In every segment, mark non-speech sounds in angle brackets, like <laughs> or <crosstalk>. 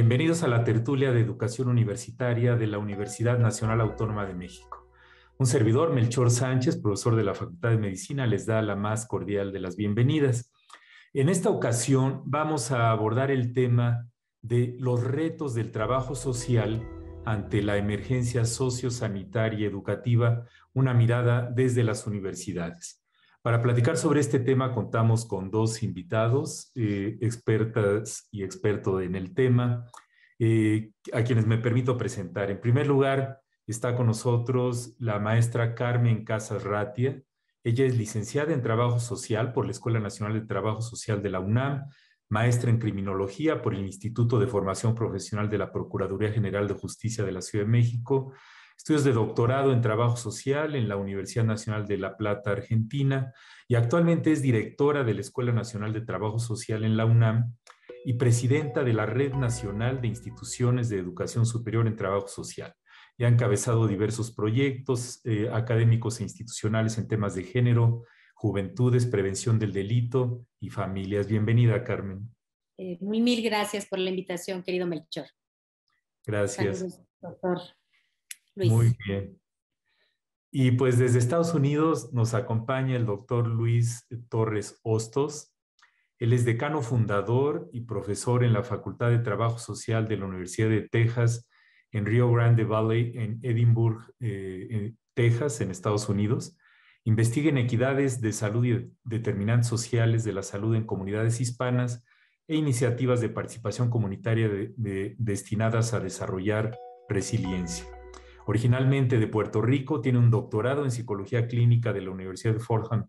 Bienvenidos a la tertulia de educación universitaria de la Universidad Nacional Autónoma de México. Un servidor, Melchor Sánchez, profesor de la Facultad de Medicina, les da la más cordial de las bienvenidas. En esta ocasión vamos a abordar el tema de los retos del trabajo social ante la emergencia sociosanitaria y educativa, una mirada desde las universidades. Para platicar sobre este tema contamos con dos invitados, eh, expertas y experto en el tema, eh, a quienes me permito presentar. En primer lugar, está con nosotros la maestra Carmen Casas Ratia. Ella es licenciada en Trabajo Social por la Escuela Nacional de Trabajo Social de la UNAM, maestra en Criminología por el Instituto de Formación Profesional de la Procuraduría General de Justicia de la Ciudad de México, estudios de doctorado en trabajo social en la Universidad Nacional de La Plata, Argentina, y actualmente es directora de la Escuela Nacional de Trabajo Social en la UNAM y presidenta de la Red Nacional de Instituciones de Educación Superior en Trabajo Social. Y ha encabezado diversos proyectos eh, académicos e institucionales en temas de género, juventudes, prevención del delito y familias. Bienvenida, Carmen. Eh, muy mil, gracias por la invitación, querido Melchor. Gracias. doctor. Muy bien. Y pues desde Estados Unidos nos acompaña el doctor Luis Torres Hostos. Él es decano fundador y profesor en la Facultad de Trabajo Social de la Universidad de Texas en Rio Grande Valley, en Edinburgh, eh, Texas, en Estados Unidos. Investiga en equidades de salud y determinantes sociales de la salud en comunidades hispanas e iniciativas de participación comunitaria destinadas a desarrollar resiliencia. Originalmente de Puerto Rico, tiene un doctorado en psicología clínica de la Universidad de Fordham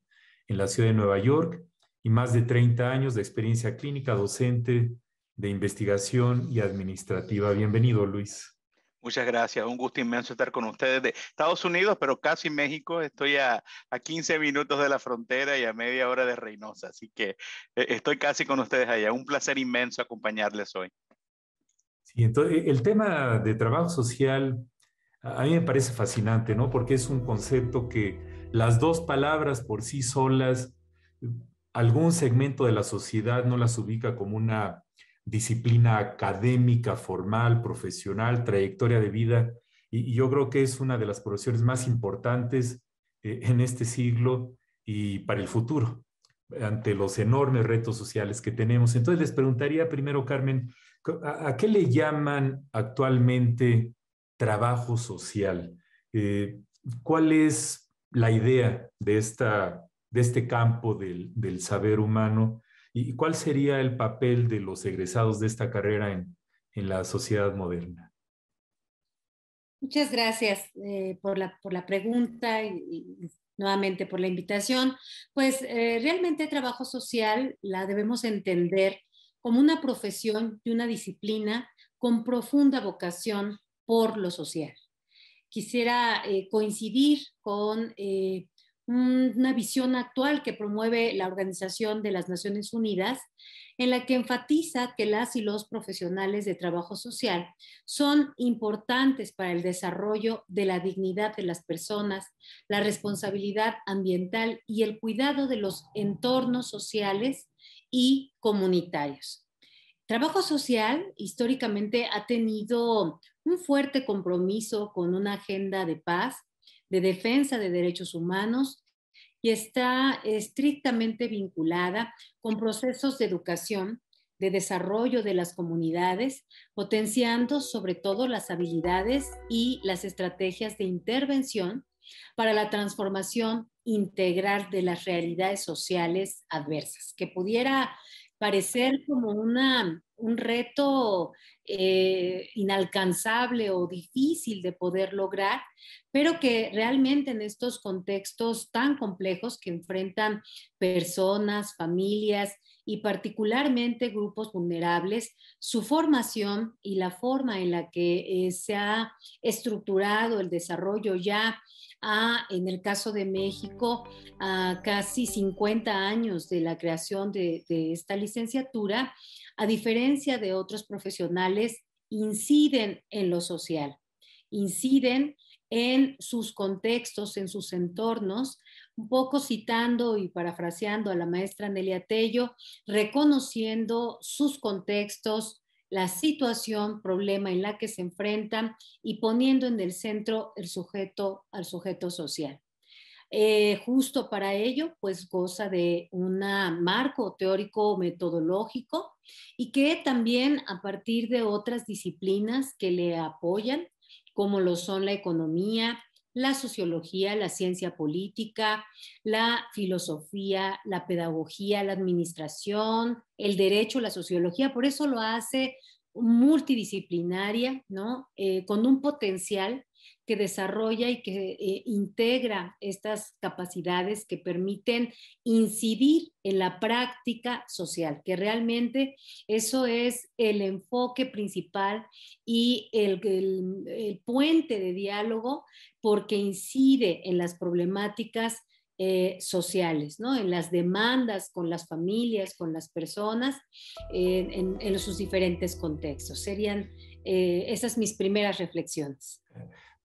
en la ciudad de Nueva York y más de 30 años de experiencia clínica, docente de investigación y administrativa. Bienvenido, Luis. Muchas gracias, un gusto inmenso estar con ustedes de Estados Unidos, pero casi México. Estoy a, a 15 minutos de la frontera y a media hora de Reynosa, así que eh, estoy casi con ustedes allá. Un placer inmenso acompañarles hoy. Sí, entonces el tema de trabajo social a mí me parece fascinante, ¿no? Porque es un concepto que las dos palabras por sí solas, algún segmento de la sociedad no las ubica como una disciplina académica, formal, profesional, trayectoria de vida. Y, yo creo que es una de las profesiones más importantes eh, en este siglo y para el futuro, ante los enormes retos sociales que tenemos. Entonces les preguntaría primero, Carmen, a qué le llaman actualmente trabajo social. Eh, ¿Cuál es la idea de, esta, de este campo del, saber humano y cuál sería el papel de los egresados de esta carrera en, la sociedad moderna? Muchas gracias eh, por, la, pregunta y, nuevamente por la invitación. Pues eh, realmente trabajo social la debemos entender como una profesión y una disciplina con profunda vocación por lo social. Quisiera eh, coincidir con eh, una visión actual que promueve la Organización de las Naciones Unidas, en la que enfatiza que las y los profesionales de trabajo social son importantes para el desarrollo de la dignidad de las personas, la responsabilidad ambiental y el cuidado de los entornos sociales y comunitarios. Trabajo social históricamente ha tenido un fuerte compromiso con una agenda de paz, de defensa de derechos humanos y está estrictamente vinculada con procesos de educación, de desarrollo de las comunidades, potenciando sobre todo las habilidades y las estrategias de intervención para la transformación integral de las realidades sociales adversas, que pudiera parecer como una, un reto eh, inalcanzable o difícil de poder lograr, pero que realmente en estos contextos tan complejos que enfrentan personas, familias y particularmente grupos vulnerables, su formación y la forma en la que eh, se ha estructurado el desarrollo ya ah, en el caso de México, a casi 50 años de la creación de esta licenciatura, a diferencia de otros profesionales, inciden en lo social, inciden en sus contextos, en sus entornos, un poco citando y parafraseando a la maestra Nelia Tello, reconociendo sus contextos, la situación, problema en la que se enfrentan y poniendo en el centro el sujeto al sujeto social. Eh, justo para ello, pues goza de un marco teórico metodológico y que también a partir de otras disciplinas que le apoyan, como lo son la economía, la sociología, la ciencia política, la filosofía, la pedagogía, la administración, el derecho, la sociología. Por eso lo hace multidisciplinaria, ¿no? Eh, con un potencial que desarrolla y que eh, integra estas capacidades que permiten incidir en la práctica social, que realmente eso es el enfoque principal y el, puente de diálogo porque incide en las problemáticas eh, sociales, en las demandas con las familias, con las personas, eh, en, sus diferentes contextos. Serían esas mis primeras reflexiones.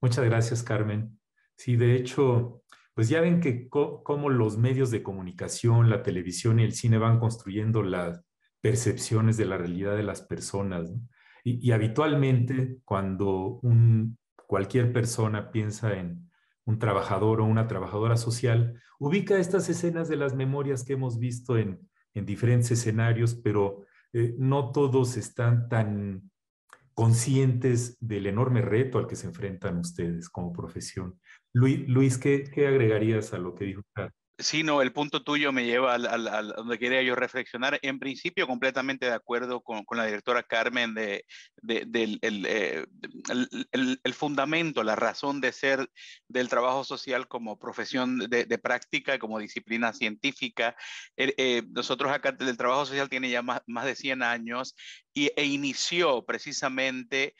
Muchas gracias, Carmen. Sí, de hecho, pues ya ven que cómo los medios de comunicación, la televisión y el cine van construyendo las percepciones de la realidad de las personas. Y, habitualmente cuando cualquier persona piensa en un trabajador o una trabajadora social, ubica estas escenas de las memorias que hemos visto en, diferentes escenarios, pero eh, no todos están tan conscientes del enorme reto al que se enfrentan ustedes como profesión. Luis, ¿qué, ¿qué, agregarías a lo que dijo Carlos? Sí, no, el punto tuyo me lleva al, al, donde quería yo reflexionar. En principio, completamente de acuerdo con, la directora Carmen de, eh, el, fundamento, la razón de ser del trabajo social como profesión de, práctica, como disciplina científica. Eh, eh, nosotros acá del trabajo social tiene ya más, más de 100 años e inició precisamente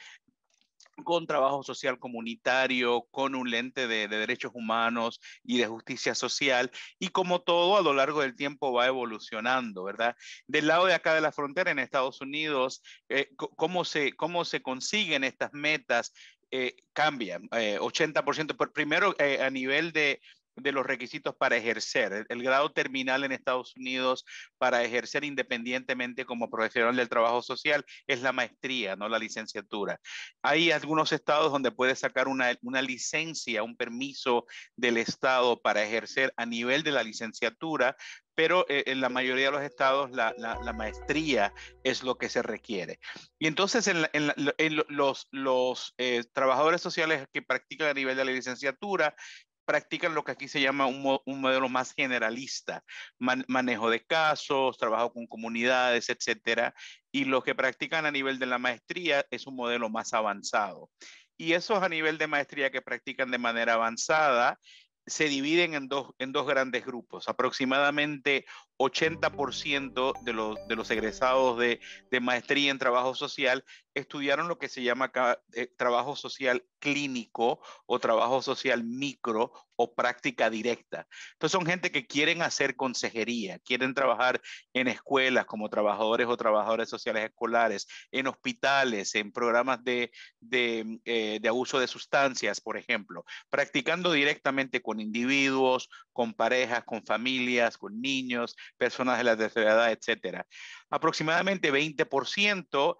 con trabajo social comunitario, con un lente de, derechos humanos y de justicia social, y como todo a lo largo del tiempo va evolucionando, ¿verdad? Del lado de acá de la frontera en Estados Unidos, eh, ¿cómo, se, ¿cómo se consiguen estas metas? Eh, cambian, 80%, eh, pero primero a nivel de, de los requisitos para ejercer, el, grado terminal en Estados Unidos para ejercer independientemente como profesional del trabajo social es la maestría, no la licenciatura. Hay algunos estados donde puedes sacar una, licencia, un permiso del estado para ejercer a nivel de la licenciatura, pero eh, en la mayoría de los estados la, maestría es lo que se requiere. Y entonces los, eh, trabajadores sociales que practican a nivel de la licenciatura practican lo que aquí se llama un, modelo más generalista, manejo de casos, trabajo con comunidades, etcétera, y los que practican a nivel de la maestría es un modelo más avanzado. Y esos a nivel de maestría que practican de manera avanzada se dividen en dos, en dos grandes grupos. Aproximadamente 80% de los, egresados de, maestría en trabajo social estudiaron lo que se llama eh, trabajo social clínico o trabajo social micro o práctica directa. Entonces son gente que quieren hacer consejería, quieren trabajar en escuelas como trabajadores o trabajadores sociales escolares, en hospitales, en programas de, de, eh, de abuso de sustancias, por ejemplo, practicando directamente con individuos, con parejas, con familias, con niños personas de la tercera edad, etcétera. Aproximadamente 20%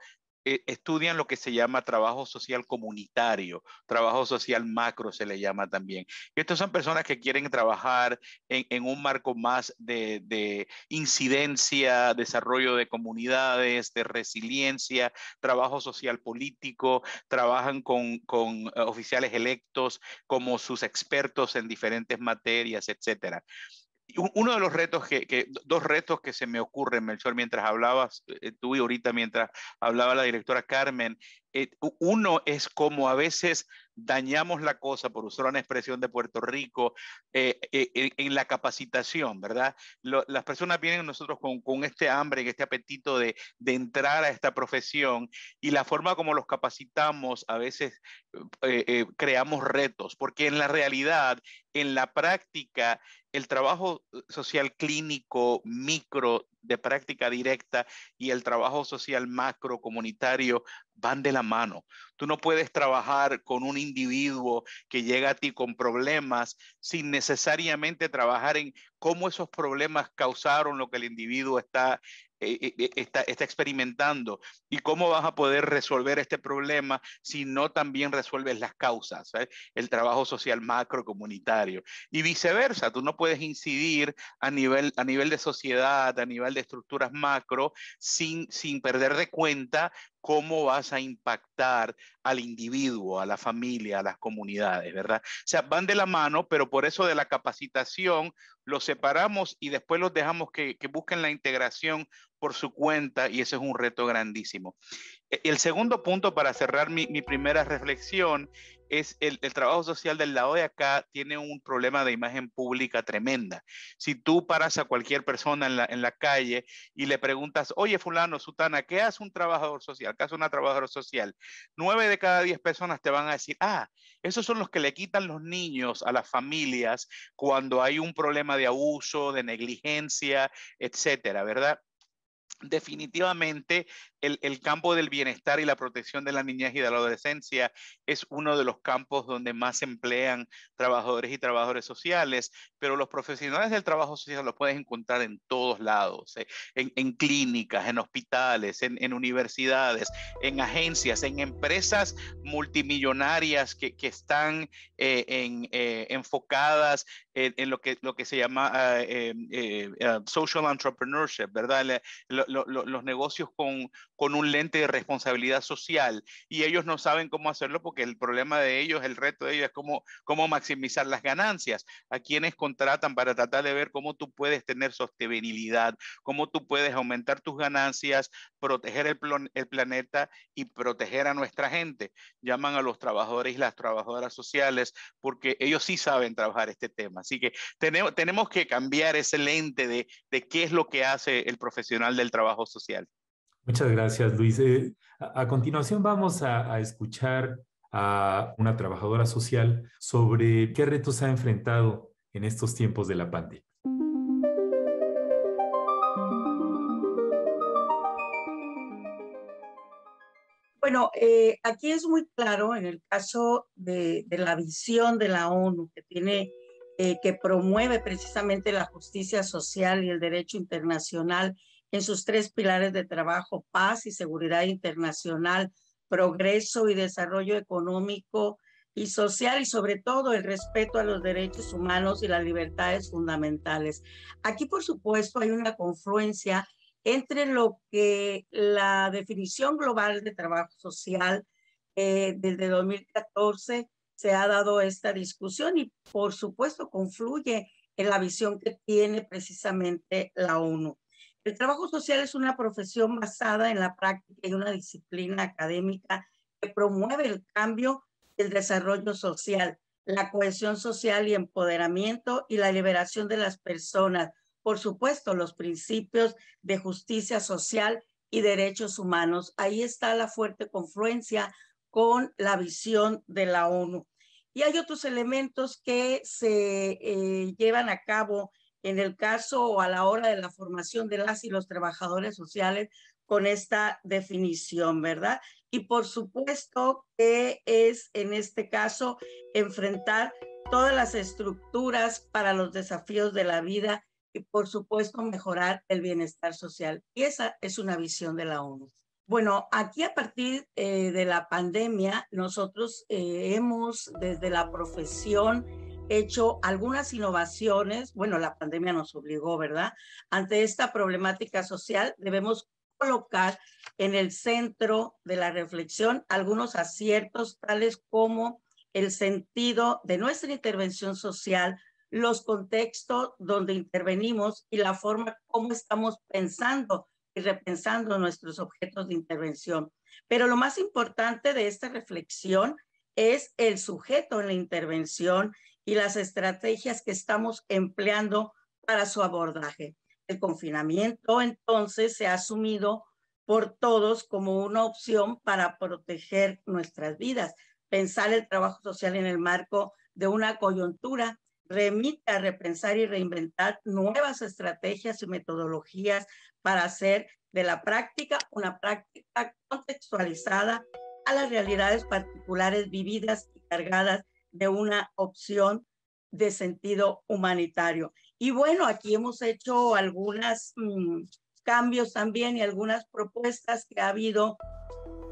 eh, estudian lo que se llama trabajo social comunitario, trabajo social macro se le llama también. Y estas son personas que quieren trabajar en, un marco más de, incidencia, desarrollo de comunidades, de resiliencia, trabajo social político, trabajan con, con eh, oficiales electos como sus expertos en diferentes materias, etcétera uno de los retos que, dos retos que se me ocurren, Melchor, mientras hablabas eh, eh, tú y ahorita mientras hablaba la directora Carmen, eh, uno es como a veces dañamos la cosa, por usar una expresión de Puerto Rico, eh, en, la capacitación, ¿verdad? las personas vienen nosotros con, con este hambre, y este apetito de, de, entrar a esta profesión y la forma como los capacitamos a veces creamos retos, porque en la realidad, en la práctica, el trabajo social clínico micro de práctica directa y el trabajo social macro comunitario van de la mano. Tú no puedes trabajar con un individuo que llega a ti con problemas sin necesariamente trabajar en cómo esos problemas causaron lo que el individuo está e, e, e, está, experimentando y cómo vas a poder resolver este problema si no también resuelves las causas, eh? el trabajo social macro comunitario y viceversa, tú no puedes incidir a nivel, a nivel de sociedad, a nivel de estructuras macro sin, sin perder de cuenta cómo vas a impactar al individuo, a la familia, a las comunidades, ¿verdad? O sea, van de la mano, pero por eso de la capacitación los separamos y después los dejamos que, busquen la integración por su cuenta y ese es un reto grandísimo. E, el segundo punto para cerrar mi, mi primera reflexión es el, trabajo social del lado de acá tiene un problema de imagen pública tremenda. Si tú paras a cualquier persona en la, en la calle y le preguntas, oye fulano, sutana, ¿qué hace un trabajador social? ¿Qué hace una trabajadora social? Nueve de cada diez personas te van a decir, ah, esos son los que le quitan los niños a las familias cuando hay un problema de abuso, de negligencia, etcétera, ¿verdad? Definitivamente el, campo del bienestar y la protección de la niñez y de la adolescencia es uno de los campos donde más emplean trabajadores y trabajadores sociales, pero los profesionales del trabajo social los puedes encontrar en todos lados, eh, en, clínicas, en hospitales, en, universidades, en agencias, en empresas multimillonarias que, están eh, eh, enfocadas en, lo, que, se llama social entrepreneurship, ¿verdad? los negocios con, con un lente de responsabilidad social y ellos no saben cómo hacerlo porque el problema de ellos, el reto de ellos es cómo, cómo maximizar las ganancias, a quienes contratan para tratar de ver cómo tú puedes tener sostenibilidad, cómo tú puedes aumentar tus ganancias, proteger el, planeta y proteger a nuestra gente. Llaman a los trabajadores y las trabajadoras sociales porque ellos sí saben trabajar este tema. Así que tenemos, tenemos que cambiar ese lente de, de qué es lo que hace el profesional del trabajo social. Muchas gracias, Luis. Eh, a, continuación vamos a, escuchar a una trabajadora social sobre qué retos ha enfrentado en estos tiempos de la pandemia. Bueno, eh, aquí es muy claro en el caso de, la visión de la ONU que tiene, eh, que promueve precisamente la justicia social y el derecho internacional en sus tres pilares de trabajo, paz y seguridad internacional, progreso y desarrollo económico y social y sobre todo el respeto a los derechos humanos y las libertades fundamentales. Aquí, por supuesto, hay una confluencia entre lo que la definición global de trabajo social eh, desde 2014 se ha dado esta discusión y por supuesto confluye en la visión que tiene precisamente la ONU. El trabajo social es una profesión basada en la práctica y una disciplina académica que promueve el cambio y el desarrollo social, la cohesión social y empoderamiento y la liberación de las personas. Por supuesto, los principios de justicia social y derechos humanos. Ahí está la fuerte confluencia con la visión de la ONU. Y hay otros elementos que se eh, llevan a cabo en el caso o a la hora de la formación de las y los trabajadores sociales con esta definición, ¿verdad? Y por supuesto que es en este caso enfrentar todas las estructuras para los desafíos de la vida y por supuesto mejorar el bienestar social. Y esa es una visión de la ONU. Bueno, aquí a partir eh, de la pandemia, nosotros eh, hemos desde la profesión hecho algunas innovaciones. Bueno, la pandemia nos obligó, ¿verdad? Ante esta problemática social debemos colocar en el centro de la reflexión algunos aciertos, tales como el sentido de nuestra intervención social, los contextos donde intervenimos y la forma como estamos pensando y repensando nuestros objetos de intervención. Pero lo más importante de esta reflexión es el sujeto en la intervención, y las estrategias que estamos empleando para su abordaje. El confinamiento entonces se ha asumido por todos como una opción para proteger nuestras vidas. Pensar el trabajo social en el marco de una coyuntura remite a repensar y reinventar nuevas estrategias y metodologías para hacer de la práctica una práctica contextualizada a las realidades particulares vividas y cargadas de una opción de sentido humanitario. Y bueno, aquí hemos hecho algunos mm, cambios también y algunas propuestas que ha habido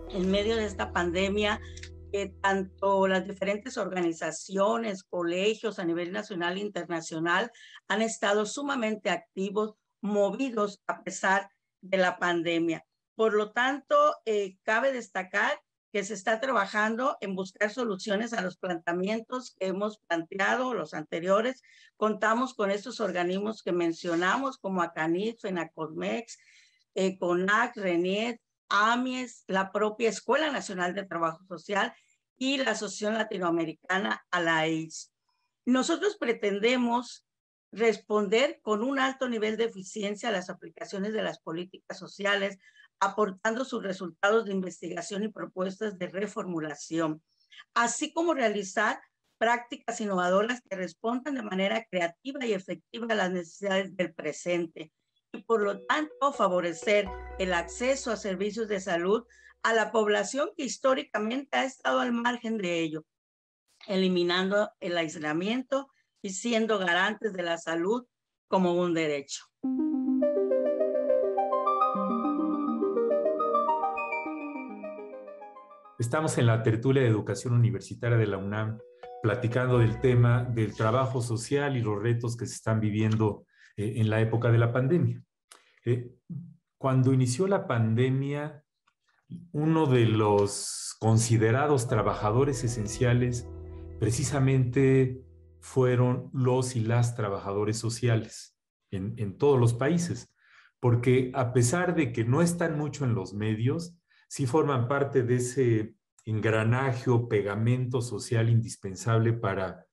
en medio de esta pandemia que tanto las diferentes organizaciones, colegios a nivel nacional e internacional han estado sumamente activos, movidos a pesar de la pandemia. Por lo tanto, eh, cabe destacar que se está trabajando en buscar soluciones a los planteamientos que hemos planteado, los anteriores. Contamos con estos organismos que mencionamos, como ACANIF, FENACORMEX, eh, CONAC, RENIET, AMIES, la propia Escuela Nacional de Trabajo Social y la Asociación Latinoamericana ALAIS. Nosotros pretendemos responder con un alto nivel de eficiencia a las aplicaciones de las políticas sociales, aportando sus resultados de investigación y propuestas de reformulación, así como realizar prácticas innovadoras que respondan de manera creativa y efectiva a las necesidades del presente y por lo tanto favorecer el acceso a servicios de salud a la población que históricamente ha estado al margen de ello, eliminando el aislamiento y siendo garantes de la salud como un derecho. Estamos en la tertulia de educación universitaria de la UNAM platicando del tema del trabajo social y los retos que se están viviendo eh, en la época de la pandemia. Eh, cuando inició la pandemia, uno de los considerados trabajadores esenciales precisamente fueron los y las trabajadores sociales en todos los países, porque a pesar de que no están mucho en los medios, sí forman parte de ese engranaje o pegamento social indispensable para,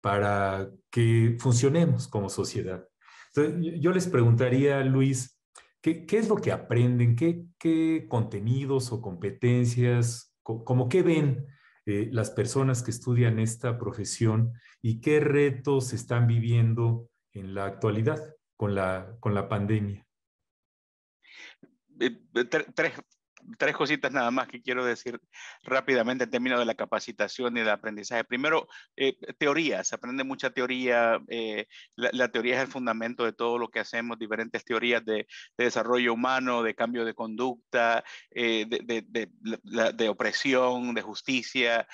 para que funcionemos como sociedad. yo les preguntaría, Luis, ¿qué, es lo que aprenden? ¿Qué, contenidos o competencias, ¿Cómo como qué ven eh, las personas que estudian esta profesión y qué retos están viviendo en la actualidad con la, con la pandemia? Eh, tres, tres cositas nada más que quiero decir rápidamente en términos de la capacitación y del aprendizaje. Primero, eh, teorías. Se aprende mucha teoría, eh, la, teoría es el fundamento de todo lo que hacemos, diferentes teorías de, desarrollo humano, de cambio de conducta, eh, de, opresión, de justicia,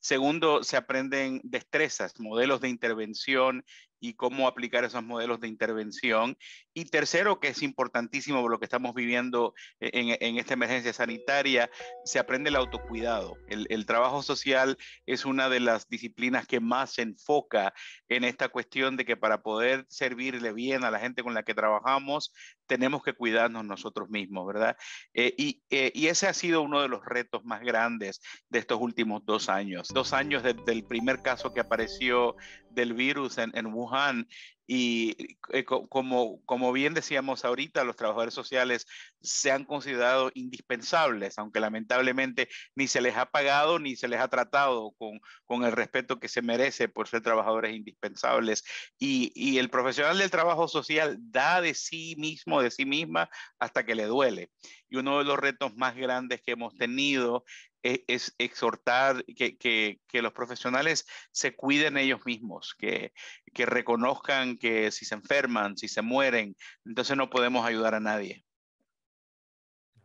segundo, se aprenden destrezas, modelos de intervención y cómo aplicar esos modelos de intervención. Y tercero, que es importantísimo por lo que estamos viviendo en, esta emergencia sanitaria, se aprende el autocuidado. El, trabajo social es una de las disciplinas que más se enfoca en esta cuestión de que para poder servirle bien a la gente con la que trabajamos, tenemos que cuidarnos nosotros mismos, ¿verdad? Eh, eh, y, ese ha sido uno de los retos más grandes de estos últimos dos años. Dos años desde el primer caso que apareció del virus en Wuhan y eh, como, como bien decíamos ahorita, los trabajadores sociales se han considerado indispensables, aunque lamentablemente ni se les ha pagado ni se les ha tratado con, con el respeto que se merece por ser trabajadores indispensables. Y, y el profesional del trabajo social da de sí mismo, de sí misma, hasta que le duele. Y uno de los retos más grandes que hemos tenido e-, es exhortar que, que, los profesionales se cuiden ellos mismos, que, que, reconozcan que si se enferman, si se mueren, entonces no podemos ayudar a nadie.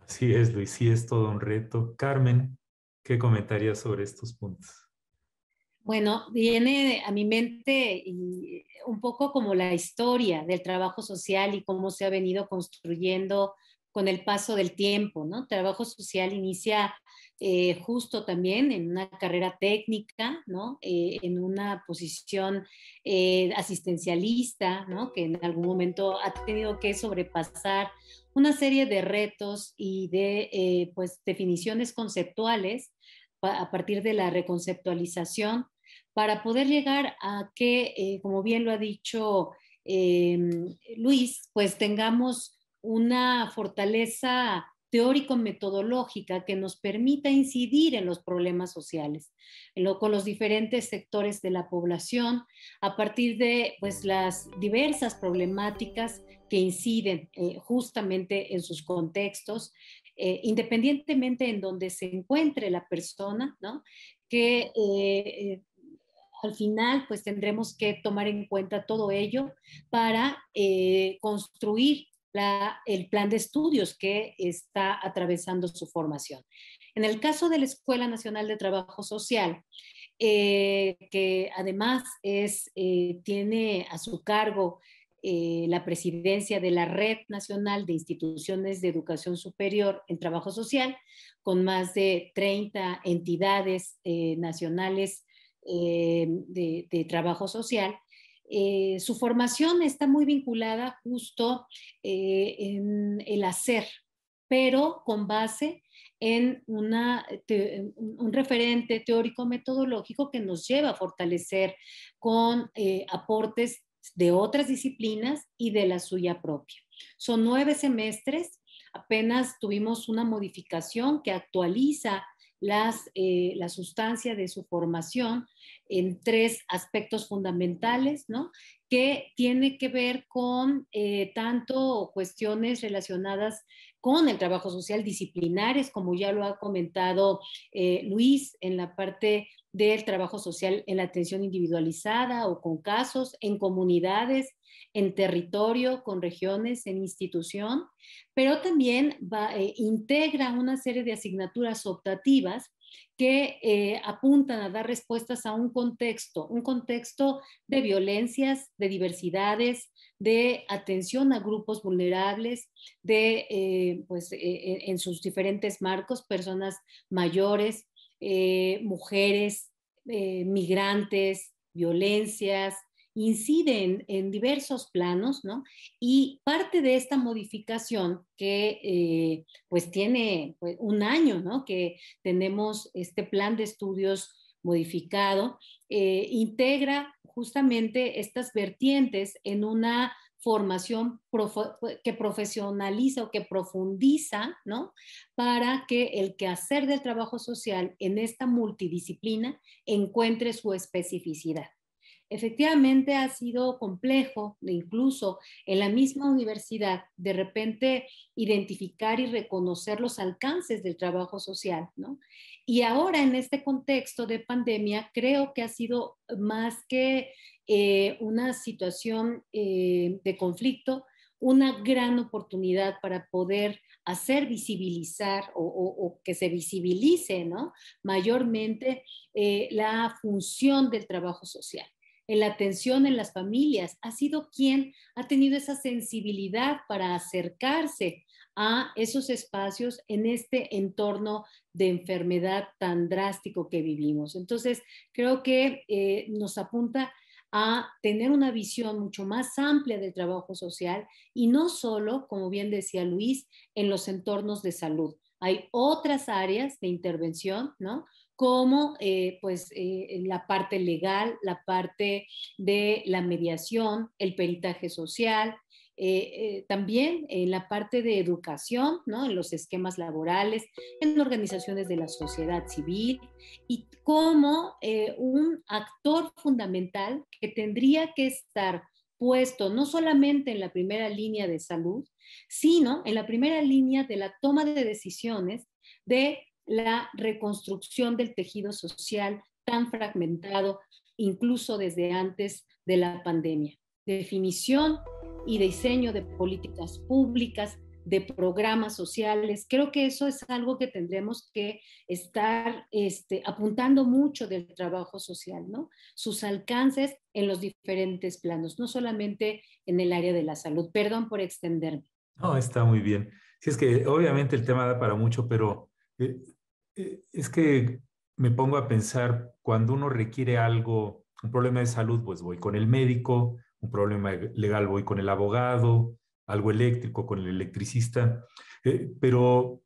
Así es, Luis, sí es todo un reto. Carmen, ¿qué comentarías sobre estos puntos? Bueno, viene a mi mente eh, un poco como la historia del trabajo social y cómo se ha venido construyendo con el paso del tiempo, ¿no? trabajo social inicia eh, justo también en una carrera técnica, ¿no? Eh, en una posición eh, asistencialista, Que en algún momento ha tenido que sobrepasar una serie de retos y de pues, definiciones conceptuales a partir de la reconceptualización para poder llegar a que, como bien lo ha dicho Luis, pues tengamos una fortaleza teórico-metodológica que nos permita incidir en los problemas sociales, con los diferentes sectores de la población, a partir de pues, las diversas problemáticas que inciden eh, justamente en sus contextos, eh, independientemente en donde se encuentre la persona, ¿no? que eh, al final pues tendremos que tomar en cuenta todo ello para construir el plan de estudios que está atravesando su formación. En el caso de la Escuela Nacional de Trabajo Social, eh, que además es, eh, tiene a su cargo eh, la presidencia de la Red Nacional de Instituciones de Educación Superior en Trabajo Social, con más de 30 entidades nacionales de trabajo social, eh, su formación está muy vinculada justo eh, en el hacer, pero con base en una, un referente teórico-metodológico que nos lleva a fortalecer con eh, aportes de otras disciplinas y de la suya propia. Son nueve semestres, apenas tuvimos una modificación que actualiza las, eh, la sustancia de su formación en tres aspectos fundamentales, ¿no? Que tiene que ver con eh, tanto cuestiones relacionadas con el trabajo social, disciplinares, como ya lo ha comentado eh, Luis en la parte del trabajo social en la atención individualizada o con casos, en comunidades, en territorio, con regiones, en institución, pero también va, eh, integra una serie de asignaturas optativas que eh, apuntan a dar respuestas a un contexto, un contexto de violencias, de diversidades, de atención a grupos vulnerables, de, eh, pues, en sus diferentes marcos, personas mayores, eh, mujeres, eh, migrantes, violencias, inciden en diversos planos, ¿no? Y parte de esta modificación que eh, pues tiene pues, un año, ¿no? Que tenemos este plan de estudios modificado, integra justamente estas vertientes en una formación que profesionaliza o que profundiza, ¿no? Para que el quehacer del trabajo social en esta multidisciplina encuentre su especificidad efectivamente ha sido complejo, incluso en la misma universidad, de repente identificar y reconocer los alcances del trabajo social, ¿no? Y ahora en este contexto de pandemia, creo que ha sido más que eh, una situación eh, de conflicto, una gran oportunidad para poder hacer visibilizar o, que se visibilice ¿no? mayormente eh, la función del trabajo social en la atención en las familias, ha sido quien ha tenido esa sensibilidad para acercarse a esos espacios en este entorno de enfermedad tan drástico que vivimos. Entonces, creo que eh, nos apunta a tener una visión mucho más amplia del trabajo social y no solo, como bien decía Luis, en los entornos de salud. Hay otras áreas de intervención, ¿no? como eh, pues eh, la parte legal, la parte de la mediación, el peritaje social, eh, también en la parte de educación, ¿no? en los esquemas laborales, en organizaciones de la sociedad civil y como un actor fundamental que tendría que estar puesto no solamente en la primera línea de salud, sino en la primera línea de la toma de decisiones de la reconstrucción del tejido social tan fragmentado, incluso desde antes de la pandemia. Definición y diseño de políticas públicas, de programas sociales. Creo que eso es algo que tendremos que estar este, apuntando mucho del trabajo social, ¿no? Sus alcances en los diferentes planos, no solamente en el área de la salud. Perdón por extenderme. No, está muy bien. Si es que obviamente el tema da para mucho, pero eh, eh, es que me pongo a pensar, cuando uno requiere algo, un problema de salud, pues voy con el médico, un problema legal voy con el abogado, algo eléctrico con el electricista, eh, pero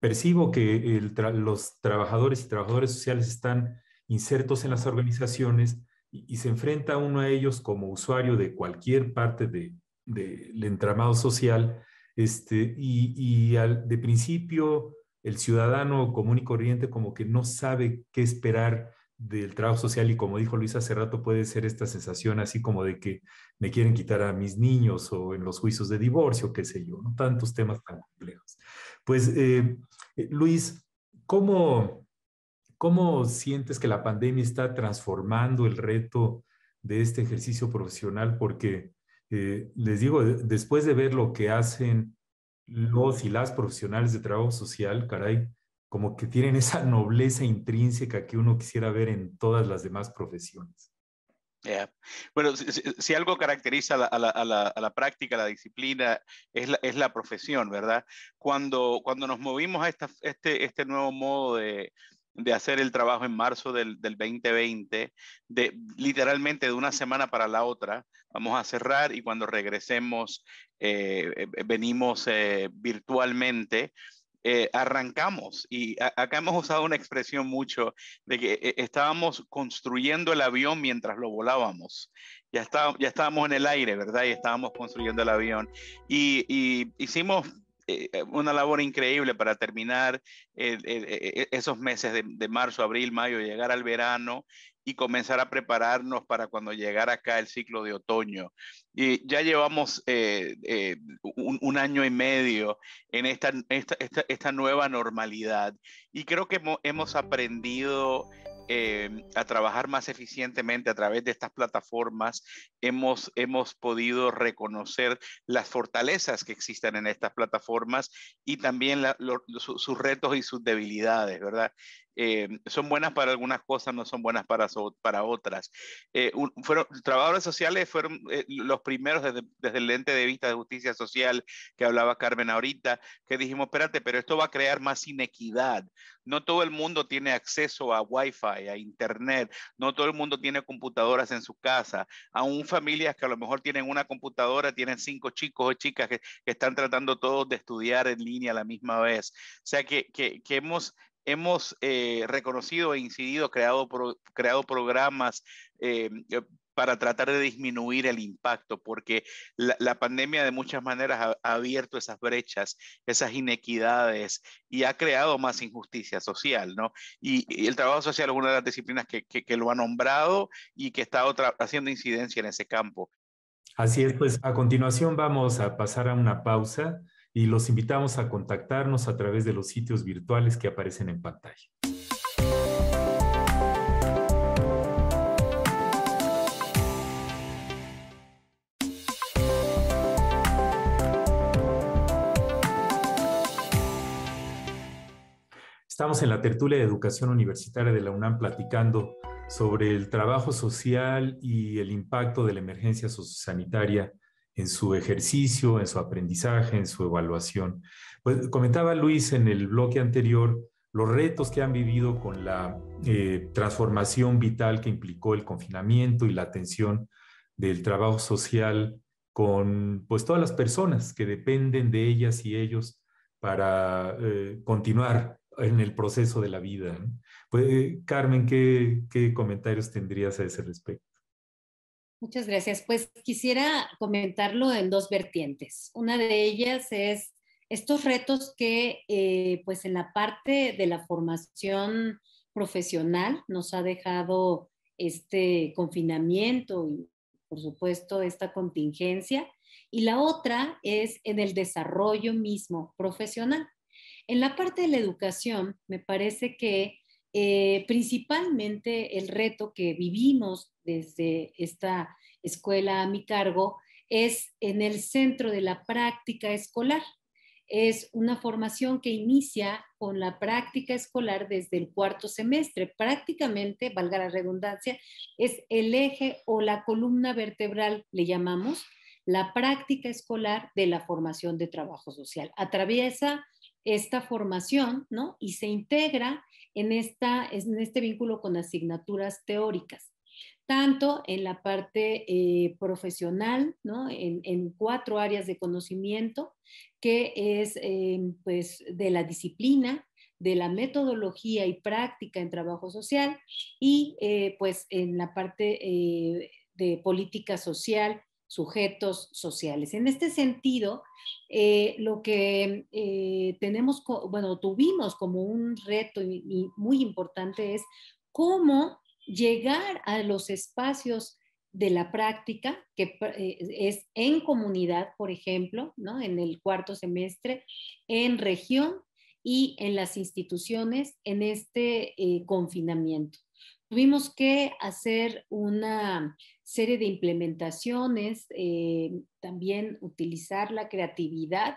percibo que los trabajadores y trabajadores sociales están insertos en las organizaciones y, se enfrenta uno a ellos como usuario de cualquier parte del entramado social, este, y, y de principio el ciudadano común y corriente como que no sabe qué esperar del trabajo social y como dijo Luis hace rato puede ser esta sensación así como de que me quieren quitar a mis niños o en los juicios de divorcio, qué sé yo, ¿no? tantos temas tan complejos. Pues eh, eh, Luis, ¿cómo, ¿cómo sientes que la pandemia está transformando el reto de este ejercicio profesional? Porque eh, les digo, después de ver lo que hacen los y las profesionales de trabajo social, caray, como que tienen esa nobleza intrínseca que uno quisiera ver en todas las demás profesiones. Bueno, si, algo caracteriza a la, a, la, a, la, práctica, la disciplina, es la, es la profesión, ¿verdad? Cuando, cuando nos movimos a esta, este, este nuevo modo de, de hacer el trabajo en marzo del, 2020, de, literalmente de una semana para la otra. Vamos a cerrar y cuando regresemos, eh, eh, eh, venimos virtualmente. arrancamos y acá hemos usado una expresión mucho de que estábamos construyendo el avión mientras lo volábamos. Ya, está, ya estábamos en el aire, ¿verdad? Y estábamos construyendo el avión. Y, y hicimos eh, eh, una labor increíble para terminar e, e, esos meses de, marzo, abril, mayo, llegar al verano y comenzar a prepararnos para cuando llegara acá el ciclo de otoño. Y ya llevamos eh, un, año y medio en esta, esta, nueva normalidad y creo que hemos aprendido... Eh, a trabajar más eficientemente a través de estas plataformas, hemos, podido reconocer las fortalezas que existen en estas plataformas y también sus retos y sus debilidades, ¿verdad? Eh, son buenas para algunas cosas, no son buenas para, para otras. Eh, trabajadores sociales fueron eh, los primeros desde, el lente de vista de justicia social que hablaba Carmen ahorita, que dijimos, espérate, pero esto va a crear más inequidad. No todo el mundo tiene acceso a Wi-Fi, a Internet, no todo el mundo tiene computadoras en su casa. Aún familias que a lo mejor tienen una computadora, tienen cinco chicos o chicas que, están tratando todos de estudiar en línea a la misma vez. O sea que, que hemos hemos eh, reconocido e incidido, creado, programas eh, eh, para tratar de disminuir el impacto, porque la, pandemia de muchas maneras ha, abierto esas brechas, esas inequidades y ha creado más injusticia social, ¿no? Y, el trabajo social es una de las disciplinas que, que lo ha nombrado y que está haciendo incidencia en ese campo. Así es, pues a continuación vamos a pasar a una pausa y los invitamos a contactarnos a través de los sitios virtuales que aparecen en pantalla. Estamos en la tertulia de educación universitaria de la UNAM platicando sobre el trabajo social y el impacto de la emergencia sociosanitaria en su ejercicio, en su aprendizaje, en su evaluación. Pues, comentaba Luis en el bloque anterior los retos que han vivido con la eh, transformación vital que implicó el confinamiento y la atención del trabajo social con pues todas las personas que dependen de ellas y ellos para eh, continuar en el proceso de la vida. Pues, eh, Carmen, ¿qué comentarios tendrías a ese respecto? Muchas gracias. Pues quisiera comentarlo en dos vertientes. Una de ellas es estos retos que eh, pues en la parte de la formación profesional nos ha dejado este confinamiento y por supuesto esta contingencia. Y la otra es en el desarrollo mismo profesional. En la parte de la educación, me parece que eh, principalmente el reto que vivimos desde esta escuela a mi cargo es en el centro de la práctica escolar. Es una formación que inicia con la práctica escolar desde el cuarto semestre. Prácticamente, valga la redundancia, es el eje o la columna vertebral, le llamamos, la práctica escolar de la formación de trabajo social. Atraviesa esta formación, ¿no? Y se integra en, esta, en este vínculo con asignaturas teóricas tanto en la parte eh, profesional, en, cuatro áreas de conocimiento, que es em, pues, de la disciplina, de la metodología y práctica en trabajo social y eh, pues en la parte eh, de política social, sujetos sociales. En este sentido, lo que tenemos, bueno, tuvimos como un reto muy importante es cómo llegar a los espacios de la práctica, que eh, es en comunidad, por ejemplo, ¿no? en el cuarto semestre, en región y en las instituciones en este eh, confinamiento. Tuvimos que hacer una serie de implementaciones, eh, también utilizar la creatividad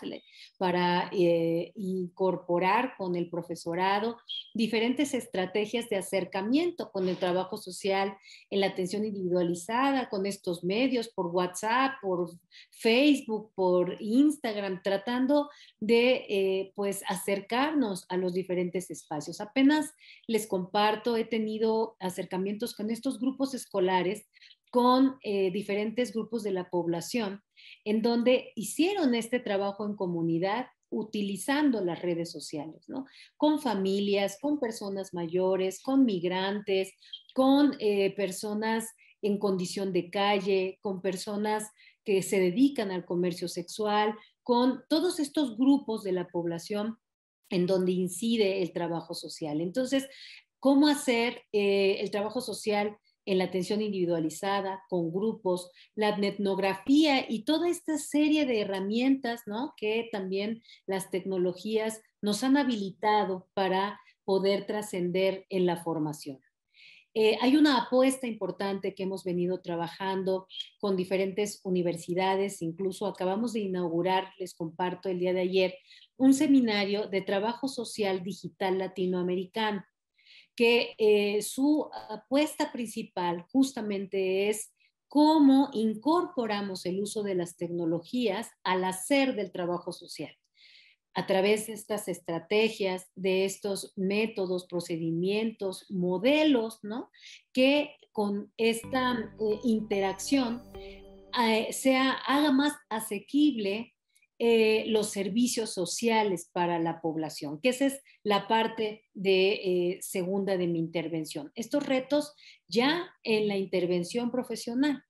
para eh, incorporar con el profesorado diferentes estrategias de acercamiento con el trabajo social, en la atención individualizada, con estos medios, por WhatsApp, por Facebook, por Instagram, tratando de eh, pues acercarnos a los diferentes espacios. Apenas les comparto, he tenido acercamientos con estos grupos escolares con eh, diferentes grupos de la población, en donde hicieron este trabajo en comunidad utilizando las redes sociales, ¿no? Con familias, con personas mayores, con migrantes, con eh, personas en condición de calle, con personas que se dedican al comercio sexual, con todos estos grupos de la población en donde incide el trabajo social. Entonces, ¿cómo hacer eh, el trabajo social? en la atención individualizada, con grupos, la etnografía y toda esta serie de herramientas ¿no? que también las tecnologías nos han habilitado para poder trascender en la formación. Eh, hay una apuesta importante que hemos venido trabajando con diferentes universidades, incluso acabamos de inaugurar, les comparto el día de ayer, un seminario de trabajo social digital latinoamericano que eh, su apuesta principal justamente es cómo incorporamos el uso de las tecnologías al hacer del trabajo social a través de estas estrategias, de estos métodos, procedimientos, modelos, ¿no? Que con esta eh, interacción eh, sea, haga más asequible eh, los servicios sociales para la población, que esa es la parte de eh, segunda de mi intervención. Estos retos ya en la intervención profesional,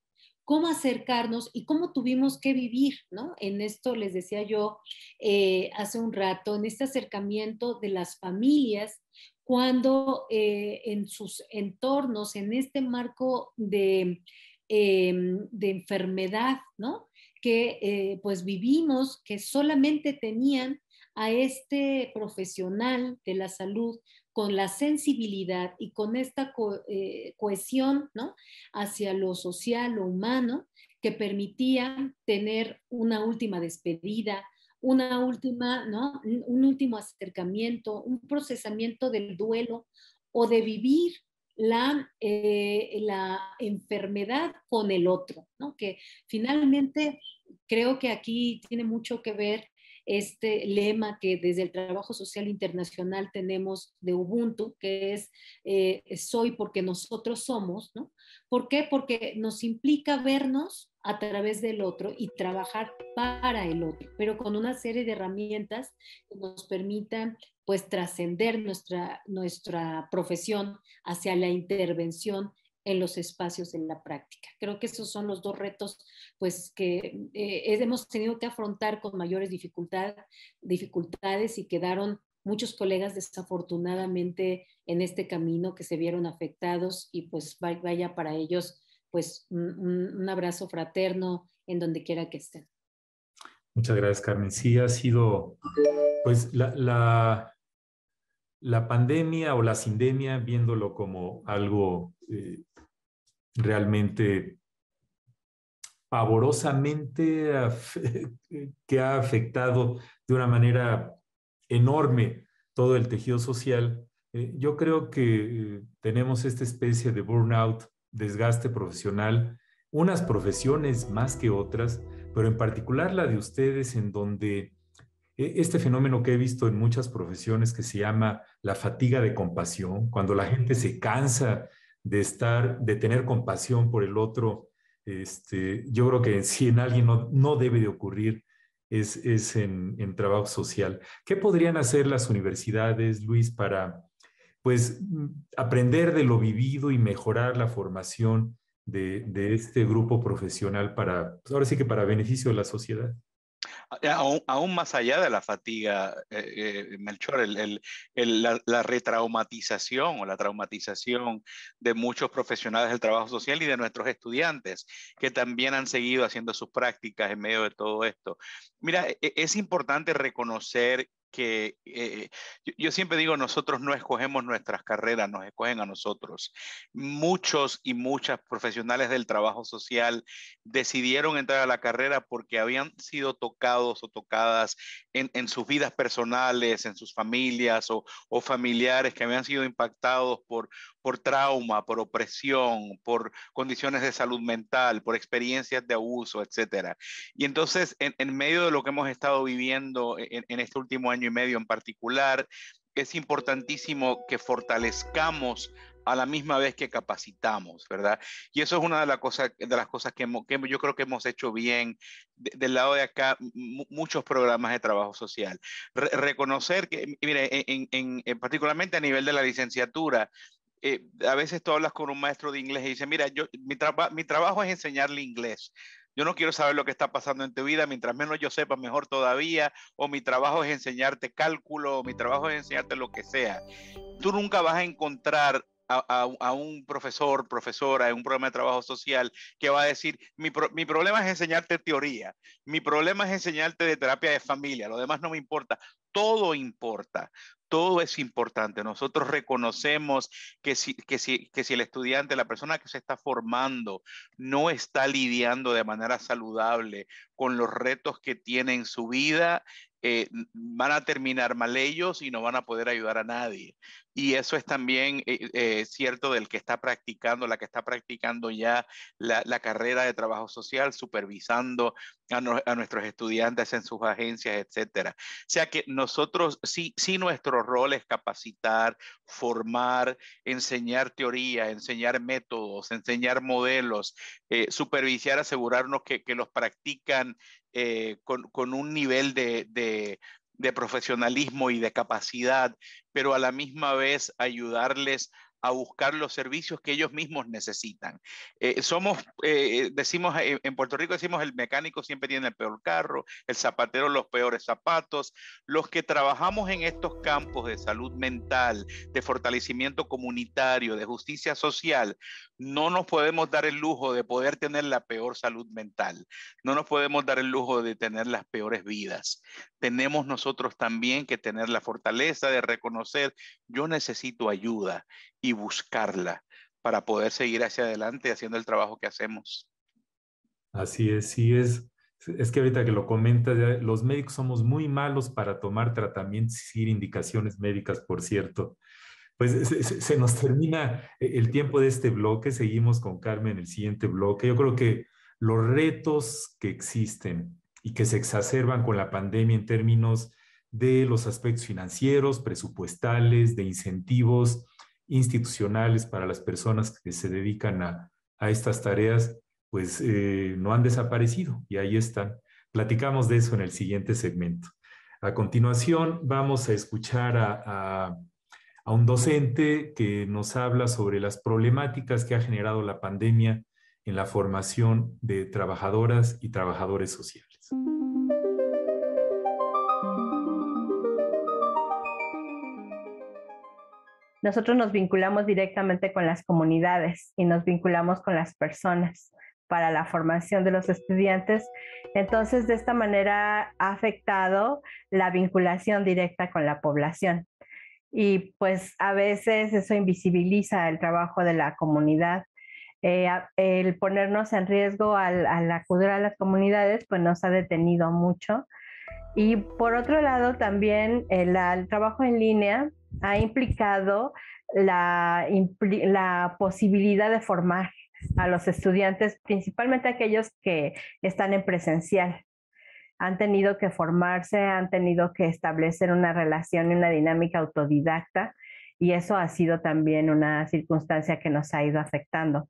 cómo acercarnos y cómo tuvimos que vivir, ¿no? En esto les decía yo eh, hace un rato, en este acercamiento de las familias cuando en sus entornos, en este marco de, em, de enfermedad, ¿no? que eh, pues vivimos, que solamente tenían a este profesional de la salud con la sensibilidad y con esta eh, cohesión ¿no? hacia lo social, lo humano, que permitía tener una última despedida, una última, ¿no? un último acercamiento, un procesamiento del duelo o de vivir la, eh, la enfermedad con el otro, ¿no? Que finalmente creo que aquí tiene mucho que ver este lema que desde el trabajo social internacional tenemos de Ubuntu, que es eh, soy porque nosotros somos, ¿no? ¿Por qué? Porque nos implica vernos a través del otro y trabajar para el otro, pero con una serie de herramientas que nos permitan pues trascender nuestra, nuestra profesión hacia la intervención en los espacios en la práctica. Creo que esos son los dos retos pues que eh, hemos tenido que afrontar con mayores dificultad, dificultades y quedaron muchos colegas desafortunadamente en este camino que se vieron afectados y pues vaya para ellos pues un, abrazo fraterno en donde quiera que estén. Muchas gracias, Carmen. Sí, ha sido, pues la la pandemia o la sindemia, viéndolo como algo eh, realmente pavorosamente <laughs> que ha afectado de una manera enorme todo el tejido social, eh, yo creo que eh, tenemos esta especie de burnout, desgaste profesional, unas profesiones más que otras, pero en particular la de ustedes en donde e-, este fenómeno que he visto en muchas profesiones que se llama la fatiga de compasión, cuando la gente se cansa de estar, de tener compasión por el otro, este, yo creo que si en alguien no, debe de ocurrir, es, en, trabajo social. ¿Qué podrían hacer las universidades, Luis, para pues aprender de lo vivido y mejorar la formación de, este grupo profesional para, pues, ahora sí que para beneficio de la sociedad? Aún, más allá de la fatiga, eh, eh, Melchor, la, retraumatización o la traumatización de muchos profesionales del trabajo social y de nuestros estudiantes que también han seguido haciendo sus prácticas en medio de todo esto. Mira, e, e, es importante reconocer que eh, yo, siempre digo, nosotros no escogemos nuestras carreras, nos escogen a nosotros. Muchos y muchas profesionales del trabajo social decidieron entrar a la carrera porque habían sido tocados o tocadas en, en sus vidas personales, en sus familias o, o, familiares que habían sido impactados por, por trauma, por opresión, por condiciones de salud mental, por experiencias de abuso, etcétera Y entonces, en, medio de lo que hemos estado viviendo en, en este último año, año y medio en particular, es importantísimo que fortalezcamos a la misma vez que capacitamos, ¿verdad? Y eso es una de, las cosas, de las cosas que, yo creo que hemos hecho bien del lado de acá, muchos programas de trabajo social. reconocer que, mire, en, particularmente a nivel de la licenciatura, eh, a veces tú hablas con un maestro de inglés y dice, mira, yo, mi, mi trabajo es enseñarle inglés. Yo no quiero saber lo que está pasando en tu vida, mientras menos yo sepa, mejor todavía, o mi trabajo es enseñarte cálculo, o mi trabajo es enseñarte lo que sea. Tú nunca vas a encontrar a, un profesor, profesora en un programa de trabajo social que va a decir, mi, mi, problema es enseñarte teoría, mi problema es enseñarte de terapia de familia, lo demás no me importa. Todo importa, todo es importante. Nosotros reconocemos que si, que, el estudiante, la persona que se está formando, no está lidiando de manera saludable con los retos que tiene en su vida, eh, van a terminar mal ellos y no van a poder ayudar a nadie. Y eso es también eh, eh, cierto del que está practicando, la que está practicando ya la, carrera de trabajo social, supervisando a, nuestros estudiantes en sus agencias, etcétera. O sea que nosotros, sí, nuestro rol es capacitar, formar, enseñar teoría, enseñar métodos, enseñar modelos, supervisar, asegurarnos que, que los practican eh, con, un nivel de, de, de profesionalismo y de capacidad, pero a la misma vez ayudarles a buscar los servicios que ellos mismos necesitan. Eh, somos, eh, eh, decimos, en Puerto Rico decimos, el mecánico siempre tiene el peor carro, el zapatero los peores zapatos. Los que trabajamos en estos campos de salud mental, de fortalecimiento comunitario, de justicia social, no nos podemos dar el lujo de poder tener la peor salud mental. No nos podemos dar el lujo de tener las peores vidas. Tenemos nosotros también que tener la fortaleza de reconocer, yo necesito ayuda y buscarla para poder seguir hacia adelante haciendo el trabajo que hacemos. Así es, sí es. Es que ahorita que lo comentas, los médicos somos muy malos para tomar tratamientos y seguir indicaciones médicas, por cierto. Pues se, se nos termina el tiempo de este bloque, seguimos con Carmen en el siguiente bloque. Yo creo que los retos que existen y que se exacerban con la pandemia en términos de los aspectos financieros, presupuestales, de incentivos, institucionales para las personas que se dedican a, estas tareas, pues eh, no han desaparecido y ahí están. Platicamos de eso en el siguiente segmento. A continuación vamos a escuchar a un docente que nos habla sobre las problemáticas que ha generado la pandemia en la formación de trabajadoras y trabajadores sociales. nosotros nos vinculamos directamente con las comunidades y nos vinculamos con las personas para la formación de los estudiantes. Entonces, de esta manera ha afectado la vinculación directa con la población. Y pues a veces eso invisibiliza el trabajo de la comunidad. Eh, el ponernos en riesgo al, acudir a las comunidades, pues nos ha detenido mucho. Y por otro lado, también el trabajo en línea ha implicado la, posibilidad de formar a los estudiantes, principalmente aquellos que están en presencial. Han tenido que formarse, han tenido que establecer una relación y una dinámica autodidacta y eso ha sido también una circunstancia que nos ha ido afectando.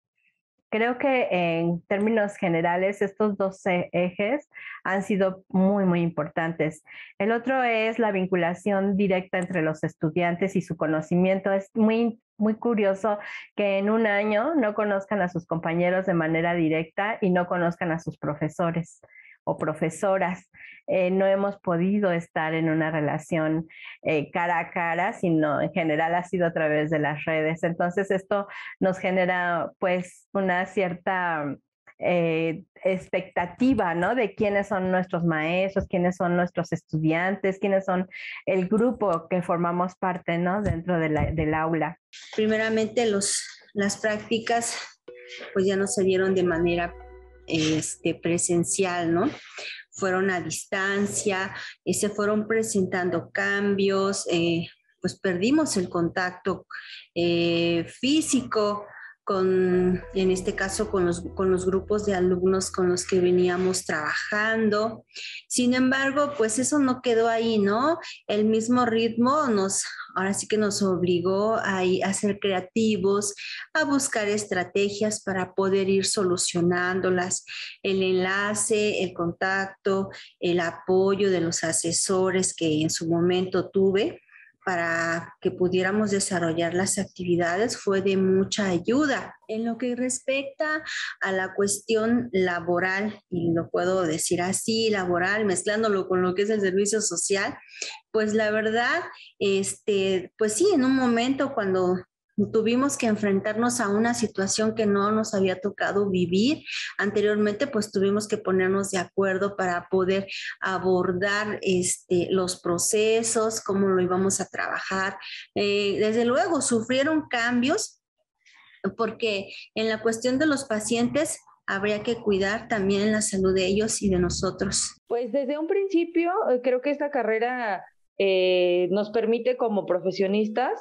Creo que en términos generales estos dos e-, ejes han sido muy, muy importantes. El otro es la vinculación directa entre los estudiantes y su conocimiento. Es muy, muy curioso que en un año no conozcan a sus compañeros de manera directa y no conozcan a sus profesores o profesoras. Eh, no hemos podido estar en una relación eh, cara a cara, sino en general ha sido a través de las redes. Entonces esto nos genera pues una cierta eh, expectativa, ¿no? De quiénes son nuestros maestros, quiénes son nuestros estudiantes, quiénes son el grupo que formamos parte, ¿no? Dentro del aula. Primeramente los, las prácticas pues ya no se dieron de manera este, presencial, ¿no? Fueron a distancia, eh, se fueron presentando cambios, eh, pues perdimos el contacto eh, físico en este caso, con los, grupos de alumnos con los que veníamos trabajando. Sin embargo, pues eso no quedó ahí, ¿no? El mismo ritmo nos, ahora sí que nos obligó a, a ser creativos, a buscar estrategias para poder ir solucionándolas, el enlace, el contacto, el apoyo de los asesores que en su momento tuve para que pudiéramos desarrollar las actividades fue de mucha ayuda. En lo que respecta a la cuestión laboral, y lo puedo decir así, laboral, mezclándolo con lo que es el servicio social, pues la verdad, este, pues sí, en un momento cuando tuvimos que enfrentarnos a una situación que no nos había tocado vivir. Anteriormente, pues tuvimos que ponernos de acuerdo para poder abordar este, los procesos, cómo lo íbamos a trabajar. Eh, desde luego, sufrieron cambios porque en la cuestión de los pacientes habría que cuidar también la salud de ellos y de nosotros. Pues desde un principio eh, creo que esta carrera eh, nos permite como profesionistas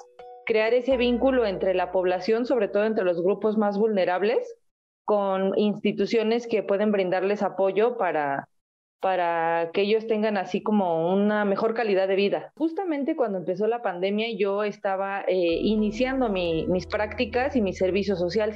crear ese vínculo entre la población, sobre todo entre los grupos más vulnerables, con instituciones que pueden brindarles apoyo para, para que ellos tengan así como una mejor calidad de vida. Justamente cuando empezó la pandemia yo estaba eh, iniciando mis prácticas y mi servicio social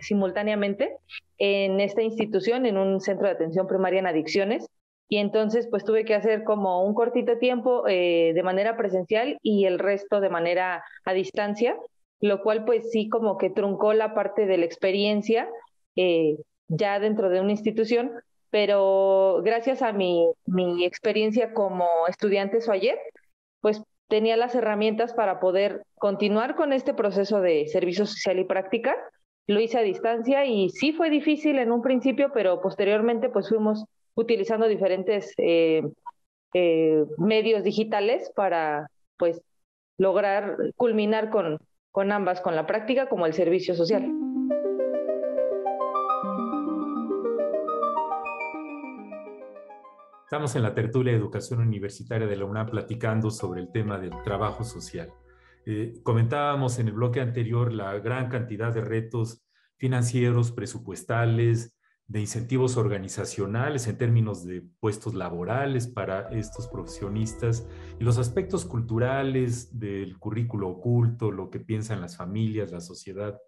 simultáneamente en esta institución, en un centro de atención primaria en adicciones y entonces pues tuve que hacer como un cortito tiempo eh, de manera presencial y el resto de manera a distancia, lo cual pues sí como que truncó la parte de la experiencia eh, ya dentro de una institución, pero gracias a mi, mi experiencia como estudiante ayer, pues tenía las herramientas para poder continuar con este proceso de servicio social y práctica. Lo hice a distancia y sí fue difícil en un principio, pero posteriormente pues fuimos utilizando diferentes eh, eh, medios digitales para pues lograr culminar con, ambas, con la práctica como el servicio social. Estamos en la tertulia de educación universitaria de la UNAM platicando sobre el tema del trabajo social. Eh, comentábamos en el bloque anterior la gran cantidad de retos financieros, presupuestales, de incentivos organizacionales en términos de puestos laborales para estos profesionistas y los aspectos culturales del currículo oculto, lo que piensan las familias, la sociedad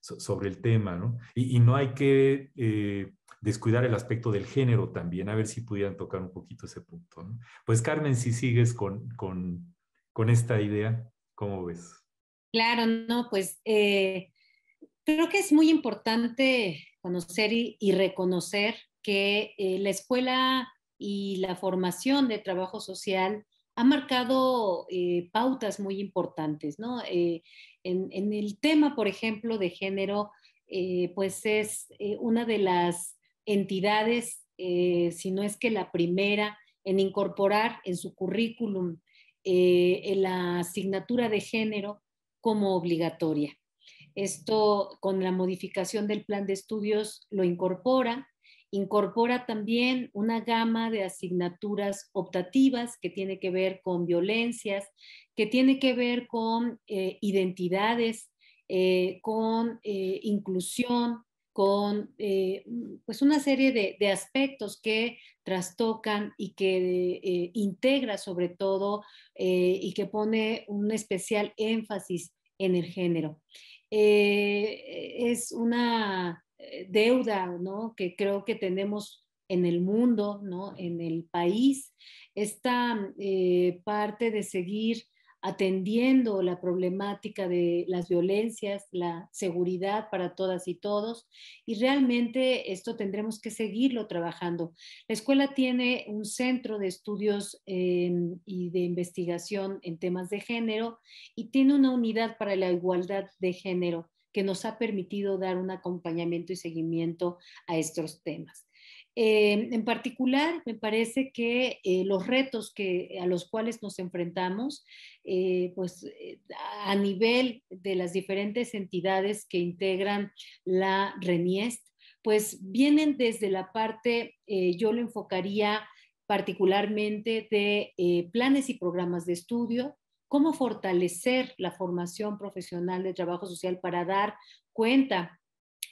sobre el tema, ¿no? Y, no hay que eh, descuidar el aspecto del género también, a ver si pudieran tocar un poquito ese punto. ¿no? Pues Carmen, si sigues con, esta idea, ¿cómo ves? Claro, no, pues eh, creo que es muy importante conocer y, reconocer que eh, la escuela y la formación de trabajo social ha marcado eh, pautas muy importantes, eh, en, el tema, por ejemplo, de género, pues es una de las entidades, si no es que la primera, en incorporar en su currículum la asignatura de género como obligatoria. Esto con la modificación del plan de estudios lo incorpora. Incorpora también una gama de asignaturas optativas que tiene que ver con violencias, que tiene que ver con eh, identidades, eh, con eh, inclusión, con pues una serie de, aspectos que trastocan y que integra sobre todo y que pone un especial énfasis en el género. Eh, e, es una eh, deuda ¿no? que creo que tenemos en el mundo, ¿no? en el país, esta eh, parte de seguir atendiendo la problemática de las violencias, la seguridad para todas y todos. Y realmente esto tendremos que seguirlo trabajando. La escuela tiene un centro de estudios eh, y de investigación en temas de género y tiene una unidad para la igualdad de género que nos ha permitido dar un acompañamiento y seguimiento a estos temas. Eh, en particular, me parece que eh, los retos a los cuales nos enfrentamos, eh, pues a nivel de las diferentes entidades que integran la RENIEST, pues vienen desde la parte, yo lo enfocaría particularmente de planes y programas de estudio, cómo fortalecer la formación profesional de trabajo social para dar cuenta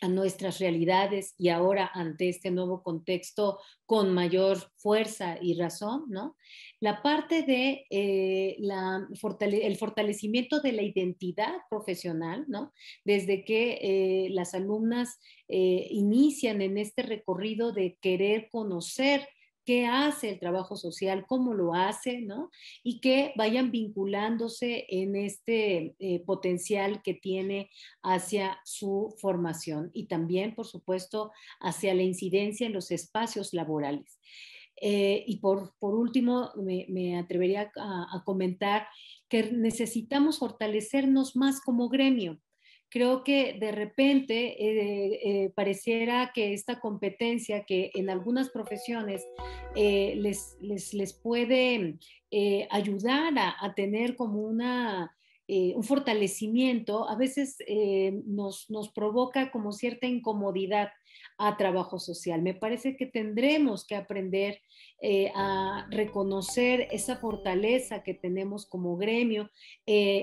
a nuestras realidades y ahora ante este nuevo contexto con mayor fuerza y razón, ¿no? La parte de eh, la el fortalecimiento de la identidad profesional, ¿no? Desde que eh, las alumnas eh, inician en este recorrido de querer conocer qué hace el trabajo social, cómo lo hace, ¿no? Y que vayan vinculándose en este eh, potencial que tiene hacia su formación y también, por supuesto, hacia la incidencia en los espacios laborales. Eh, y por, último, me, atrevería a, comentar que necesitamos fortalecernos más como gremio creo que de repente eh, eh, pareciera que esta competencia que en algunas profesiones eh, les, puede ayudar a, tener como una, un fortalecimiento, a veces nos, provoca como cierta incomodidad a trabajo social. Me parece que tendremos que aprender a reconocer esa fortaleza que tenemos como gremio,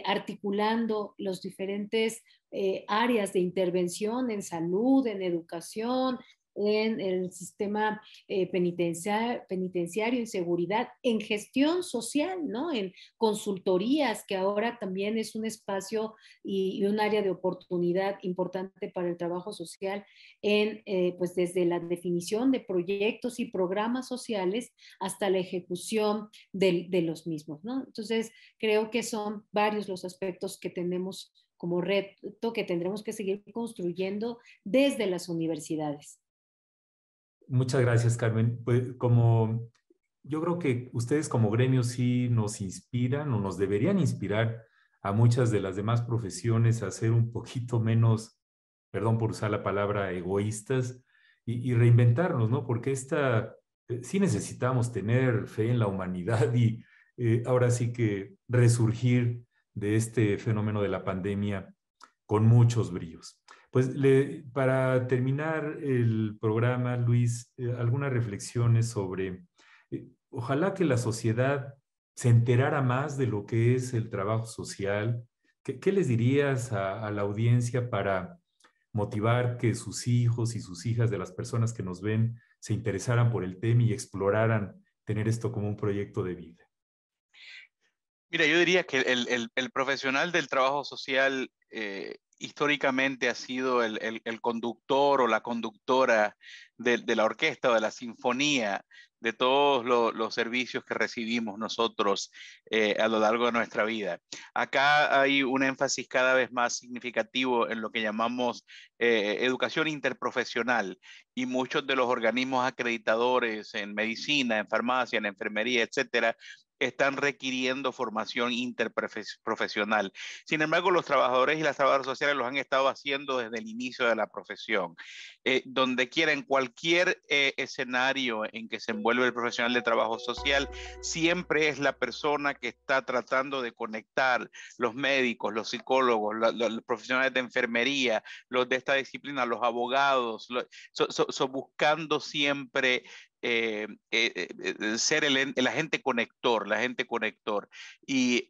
articulando los diferentes eh, áreas de intervención en salud, en educación, en el sistema eh, penitenciario, penitenciario, en seguridad, en gestión social, ¿no? En consultorías, que ahora también es un espacio y, un área de oportunidad importante para el trabajo social, en, eh, pues desde la definición de proyectos y programas sociales hasta la ejecución de, de los mismos, ¿no? Entonces, creo que son varios los aspectos que tenemos como reto que tendremos que seguir construyendo desde las universidades. Muchas gracias, Carmen. Pues como yo creo que ustedes como gremio sí nos inspiran o nos deberían inspirar a muchas de las demás profesiones a ser un poquito menos, perdón por usar la palabra, egoístas y, reinventarnos, ¿no? Porque esta, eh, sí necesitamos tener fe en la humanidad y eh, ahora sí que resurgir de este fenómeno de la pandemia con muchos brillos. Pues para terminar el programa, Luis, eh, algunas reflexiones sobre, eh, ojalá que la sociedad se enterara más de lo que es el trabajo social. ¿Qué, les dirías a, la audiencia para motivar que sus hijos y sus hijas de las personas que nos ven se interesaran por el tema y exploraran tener esto como un proyecto de vida? Mira, yo diría que el, el, el profesional del trabajo social eh, históricamente ha sido el, el, conductor o la conductora de, de, la orquesta o de la sinfonía de todos los servicios que recibimos nosotros eh, a lo largo de nuestra vida. Acá hay un énfasis cada vez más significativo en lo que llamamos eh, educación interprofesional y muchos de los organismos acreditadores en medicina, en farmacia, en enfermería, etcétera, están requiriendo formación interprofesional. Sin embargo, los trabajadores y las trabajadoras sociales los han estado haciendo desde el inicio de la profesión. Eh, donde quiera, en cualquier eh, escenario en que se envuelve el profesional de trabajo social, siempre es la persona que está tratando de conectar los médicos, los psicólogos, los profesionales de enfermería, los de esta disciplina, los abogados, buscando siempre eh, eh, eh, ser el, agente conector, la gente conector. Y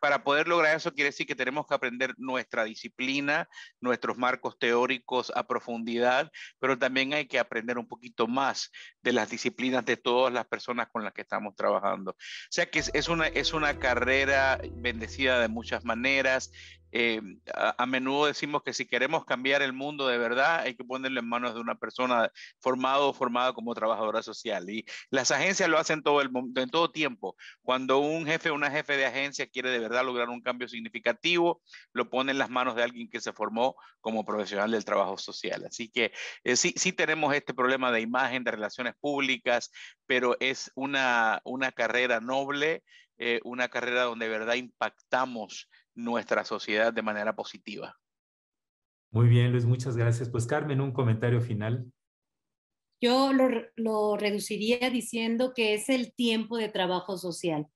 para poder lograr eso quiere decir que tenemos que aprender nuestra disciplina, nuestros marcos teóricos a profundidad, pero también hay que aprender un poquito más de las disciplinas de todas las personas con las que estamos trabajando. O sea que una, es una carrera bendecida de muchas maneras eh, a, menudo decimos que si queremos cambiar el mundo de verdad, hay que ponerlo en manos de una persona formada o formada como trabajadora social. Y las agencias lo hacen todo el, en todo tiempo. Cuando un jefe o una jefe de agencia quiere de verdad lograr un cambio significativo, lo pone en las manos de alguien que se formó como profesional del trabajo social. Así que eh, sí, tenemos este problema de imagen, de relaciones públicas, pero es una, carrera noble, eh, una carrera donde de verdad impactamos nuestra sociedad de manera positiva. Muy bien, Luis, muchas gracias. Pues Carmen, un comentario final. Yo lo, reduciría diciendo que es el tiempo de trabajo social.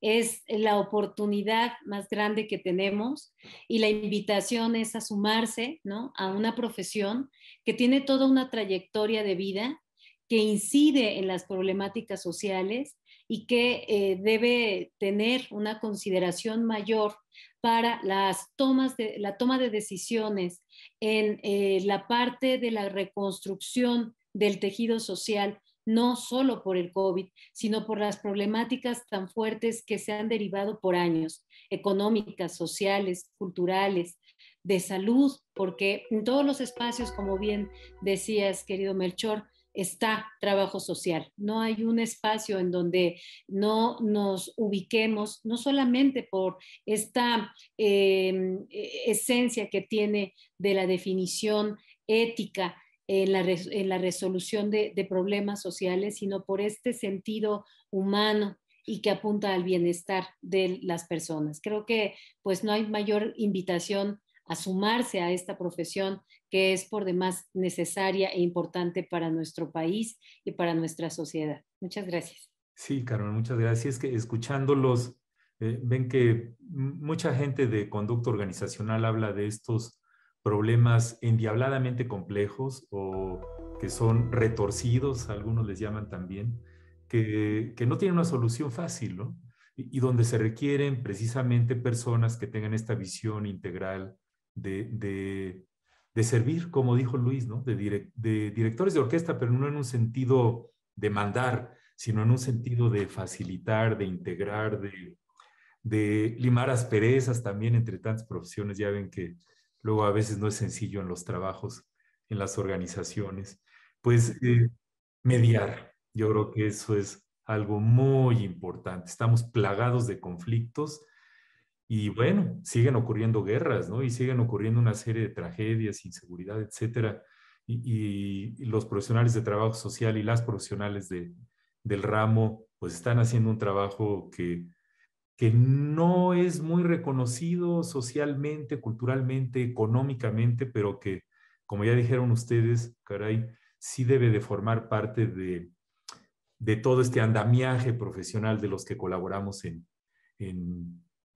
Es la oportunidad más grande que tenemos y la invitación es a sumarse ¿no? a una profesión que tiene toda una trayectoria de vida, que incide en las problemáticas sociales y que eh, debe tener una consideración mayor para las tomas de, la toma de decisiones, en eh, la parte de la reconstrucción del tejido social, no solo por el COVID, sino por las problemáticas tan fuertes que se han derivado por años, económicas, sociales, culturales, de salud, porque en todos los espacios, como bien decías, querido Melchor, está trabajo social. No hay un espacio en donde no nos ubiquemos, no solamente por esta eh, esencia que tiene de la definición ética en la, resolución de, de problemas sociales, sino por este sentido humano y que apunta al bienestar de las personas. Creo que pues no hay mayor invitación a sumarse a esta profesión que es por demás necesaria e importante para nuestro país y para nuestra sociedad. Muchas gracias. Sí, Carmen, muchas gracias. Que escuchándolos, eh, ven que mucha gente de conducta organizacional habla de estos problemas endiabladamente complejos o que son retorcidos, algunos les llaman también, que, no tienen una solución fácil, ¿no? Y, donde se requieren precisamente personas que tengan esta visión integral de de servir, como dijo Luis, ¿no? De, directores de orquesta, pero no en un sentido de mandar, sino en un sentido de facilitar, de integrar, de, limar asperezas también entre tantas profesiones. Ya ven que luego a veces no es sencillo en los trabajos, en las organizaciones. Pues eh, mediar, yo creo que eso es algo muy importante. Estamos plagados de conflictos y bueno, siguen ocurriendo guerras, ¿no? Y siguen ocurriendo una serie de tragedias, inseguridad, etcétera. Y, los profesionales de trabajo social y las profesionales de, del ramo, pues están haciendo un trabajo que, que no es muy reconocido socialmente, culturalmente, económicamente, pero que, como ya dijeron ustedes, caray, sí debe de formar parte de, de todo este andamiaje profesional de los que colaboramos en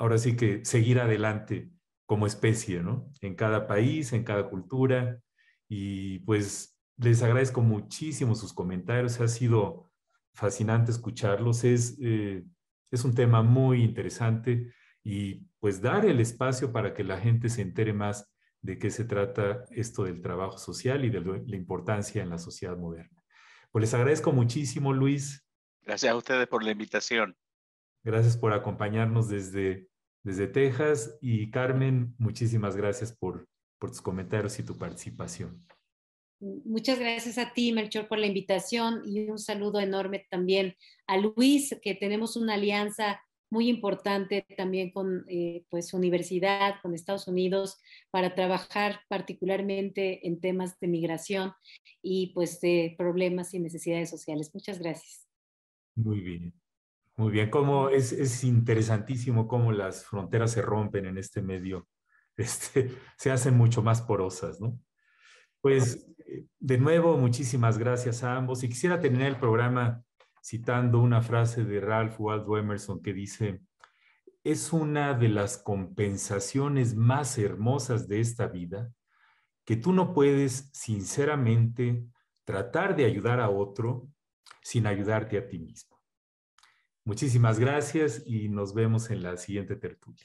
ahora sí que seguir adelante como especie, ¿no? En cada país, en cada cultura. Y pues les agradezco muchísimo sus comentarios, ha sido fascinante escucharlos, es, eh, es un tema muy interesante y pues dar el espacio para que la gente se entere más de qué se trata esto del trabajo social y de la importancia en la sociedad moderna. Pues les agradezco muchísimo, Luis. Gracias a ustedes por la invitación. Gracias por acompañarnos desde desde Texas. Y Carmen, muchísimas gracias por, tus comentarios y tu participación. Muchas gracias a ti, Melchor, por la invitación y un saludo enorme también a Luis, que tenemos una alianza muy importante también con eh, pues, su pues universidad, con Estados Unidos, para trabajar particularmente en temas de migración y pues de problemas y necesidades sociales. Muchas gracias. Muy bien. Muy bien, como es, interesantísimo cómo las fronteras se rompen en este medio, <laughs> este, se hacen mucho más porosas, ¿no? Pues eh, de nuevo, muchísimas gracias a ambos. Y quisiera terminar el programa citando una frase de Ralph Waldo Emerson que dice, es una de las compensaciones más hermosas de esta vida que tú no puedes sinceramente tratar de ayudar a otro sin ayudarte a ti mismo. Muchísimas gracias y nos vemos en la siguiente tertulia.